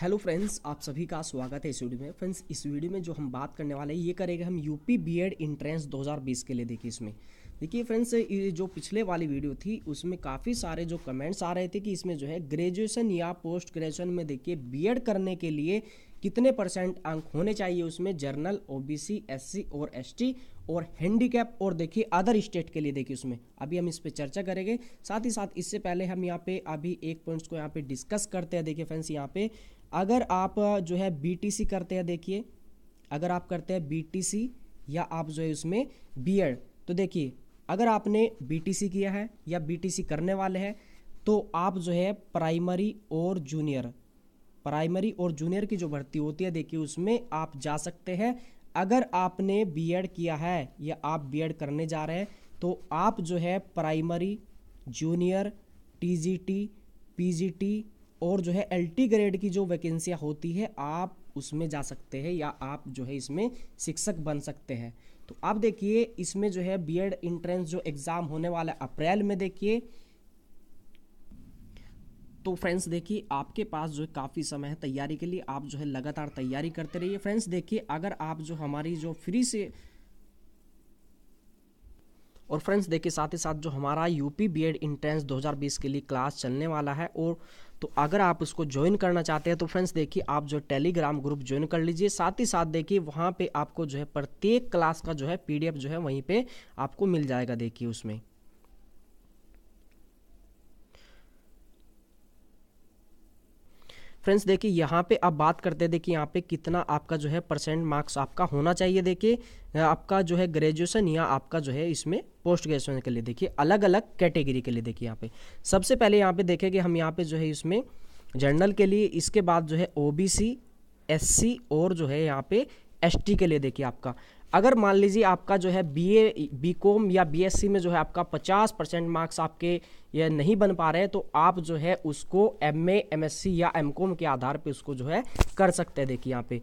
hello friends आप सभी का स्वागत है इस वीडियो में फ्रेंड्स इस वीडियो में जो हम बात करने वाले हैं ये करेंगे हम यूपी बीएड इंट्रेंस 2020 के लिए देखिए इसमें देखिए फ्रेंड्स ये जो पिछले वाली वीडियो थी उसमें काफ़ी सारे जो कमेंट्स आ रहे थे कि इसमें जो है ग्रेजुएशन या पोस्ट ग्रेजुएशन में देखिए बीएड करने के लिए कितने परसेंट अंक होने चाहिए उसमें जर्नल ओबीसी एससी और एसटी और हैंडीकैप और देखिए अदर स्टेट के लिए देखिए उसमें अभी हम इस पर चर्चा करेंगे साथ ही साथ इससे पहले हम यहाँ पे अभी एक पॉइंट्स को यहाँ पे डिस्कस करते हैं देखिए फ्रेंड्स यहाँ पे अगर आप जो है बी करते हैं देखिए अगर आप करते हैं बी या आप जो है उसमें बी तो देखिए अगर आपने बी किया है या बी करने वाले हैं तो आप जो है प्राइमरी और जूनियर प्राइमरी और जूनियर की जो भर्ती होती है देखिए उसमें आप जा सकते हैं अगर आपने बी किया है या आप बी करने जा रहे हैं तो आप जो है प्राइमरी जूनियर जी टी और जो है एल ग्रेड की जो वैकेंसियाँ होती है आप उसमें जा सकते हैं या आप जो है इसमें शिक्षक बन सकते हैं तो आप देखिए इसमें जो है बीएड इंट्रेंस जो एग्ज़ाम होने वाला है अप्रैल में देखिए तो फ्रेंड्स देखिए आपके पास जो है काफ़ी समय है तैयारी के लिए आप जो है लगातार तैयारी करते रहिए फ्रेंड्स देखिए अगर आप जो हमारी जो फ्री से और फ्रेंड्स देखिए साथ ही साथ जो हमारा यूपी एड इंट्रेंस दो के लिए क्लास चलने वाला है और तो अगर आप उसको ज्वाइन करना चाहते हैं तो फ्रेंड्स देखिए आप जो टेलीग्राम ग्रुप ज्वाइन कर लीजिए साथ ही साथ देखिए वहाँ पे आपको जो है प्रत्येक क्लास का जो है पीडीएफ जो है वहीं पे आपको मिल जाएगा देखिए उसमें फ्रेंड्स देखिए यहाँ पे आप बात करते हैं देखिए यहाँ पे कितना आपका जो है परसेंट मार्क्स आपका होना चाहिए देखिए आपका जो है ग्रेजुएशन या आपका जो है इसमें पोस्ट ग्रेजुएशन के लिए देखिए अलग अलग कैटेगरी के लिए देखिए यहाँ पे सबसे पहले यहाँ पे देखें कि हम यहाँ पे जो है इसमें जनरल के लिए इसके बाद जो है O B C S C और जो है यहाँ पे एस के लिए देखिए आपका अगर मान लीजिए आपका जो है बी ए बी कॉम या बी एस सी में जो है आपका पचास परसेंट मार्क्स आपके ये नहीं बन पा रहे हैं तो आप जो है उसको M M A S C या एम कॉम के आधार पे उसको जो है कर सकते हैं देखिए यहाँ पे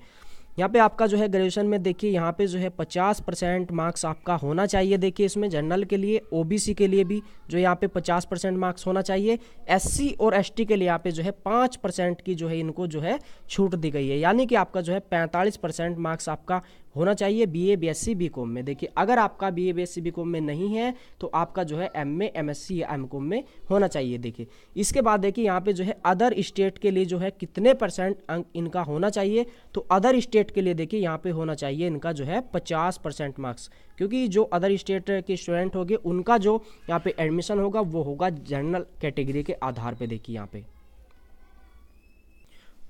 यहाँ पे आपका जो है ग्रेजुएशन में देखिए यहाँ पे जो है पचास परसेंट मार्क्स आपका होना चाहिए देखिए इसमें जनरल के लिए सी के लिए भी जो यहाँ पे पचास परसेंट मार्क्स होना चाहिए सी और टी के लिए यहाँ पे जो है पाँच परसेंट की जो है इनको जो है छूट दी गई है यानी कि आपका जो है पैंतालीस परसेंट मार्क्स आपका होना चाहिए B A B S C B com में देखिए अगर आपका B A B S C B com में नहीं है तो आपका जो है M A M S C या एम कॉम में होना चाहिए देखिए इसके बाद देखिए यहाँ पे जो है अदर स्टेट के लिए जो है कितने परसेंट अंक इनका होना चाहिए तो अदर स्टेट के लिए देखिए यहाँ पे होना चाहिए इनका जो है पचास परसेंट मार्क्स क्योंकि जो अदर स्टेट के स्टूडेंट होंगे उनका जो यहाँ पे एडमिशन होगा वो होगा जनरल कैटेगरी के आधार पर देखिए यहाँ पर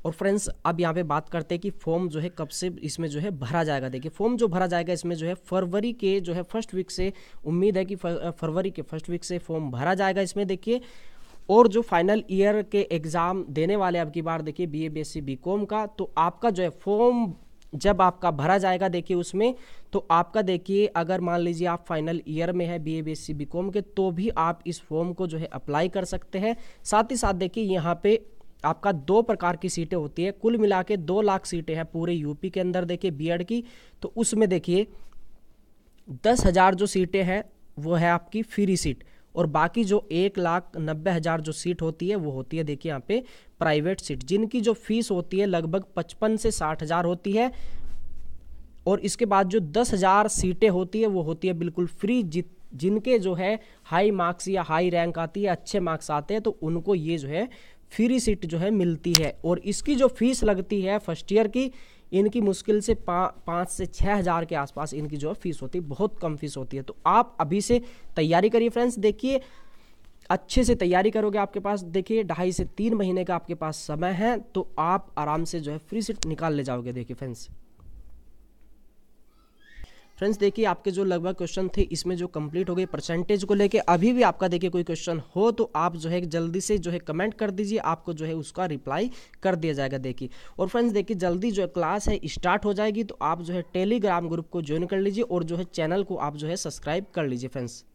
और फ्रेंड्स अब यहाँ पे बात करते हैं कि फॉर्म जो है कब से इसमें जो है भरा जाएगा देखिए फॉर्म जो भरा जाएगा इसमें जो है फरवरी के जो है फर्स्ट वीक से उम्मीद है कि फरवरी के फर्स्ट वीक से फॉर्म भरा जाएगा इसमें देखिए और जो फाइनल ईयर के एग्ज़ाम देने वाले अब की बार देखिए B A B S C B com का तो आपका जो है फॉर्म जब आपका भरा जाएगा देखिए उसमें तो आपका देखिए अगर मान लीजिए आप फाइनल ईयर में है B A B S C B com के तो भी आप इस फॉर्म को जो है अप्लाई कर सकते हैं साथ ही साथ देखिए यहाँ पे आपका दो प्रकार की सीटें होती है कुल मिला के दो लाख सीटें हैं पूरे यूपी के अंदर देखिए बी की तो उसमें देखिए दस हज़ार जो सीटें हैं वो है आपकी फ्री सीट और बाकी जो एक लाख नब्बे हज़ार जो सीट होती है वो होती है देखिए यहाँ पे प्राइवेट सीट जिनकी जो फीस होती है लगभग पचपन से साठ हज़ार होती है और इसके बाद जो दस हज़ार सीटें होती है वो होती है बिल्कुल फ्री जित जिनके जो है हाई मार्क्स या हाई रैंक आती है अच्छे मार्क्स आते हैं तो उनको ये जो है फ्री सीट जो है मिलती है और इसकी जो फीस लगती है फर्स्ट ईयर की इनकी मुश्किल से पा पाँच से छः हज़ार के आसपास इनकी जो है फीस होती है बहुत कम फीस होती है तो आप अभी से तैयारी करिए फ्रेंड्स देखिए अच्छे से तैयारी करोगे आपके पास देखिए ढाई से तीन महीने का आपके पास समय है तो आप आराम से जो है फ्री सीट निकाल ले जाओगे देखिए फ्रेंड्स फ्रेंड्स देखिए आपके जो लगभग क्वेश्चन थे इसमें जो कंप्लीट हो गए परसेंटेज को लेके अभी भी आपका देखिए कोई क्वेश्चन हो तो आप जो है जल्दी से जो है कमेंट कर दीजिए आपको जो है उसका रिप्लाई कर दिया जाएगा देखिए और फ्रेंड्स देखिए जल्दी जो क्लास है स्टार्ट हो जाएगी तो आप जो है टेलीग्राम ग्रुप को ज्वाइन कर लीजिए और जो है चैनल को आप जो है सब्सक्राइब कर लीजिए फ्रेंड्स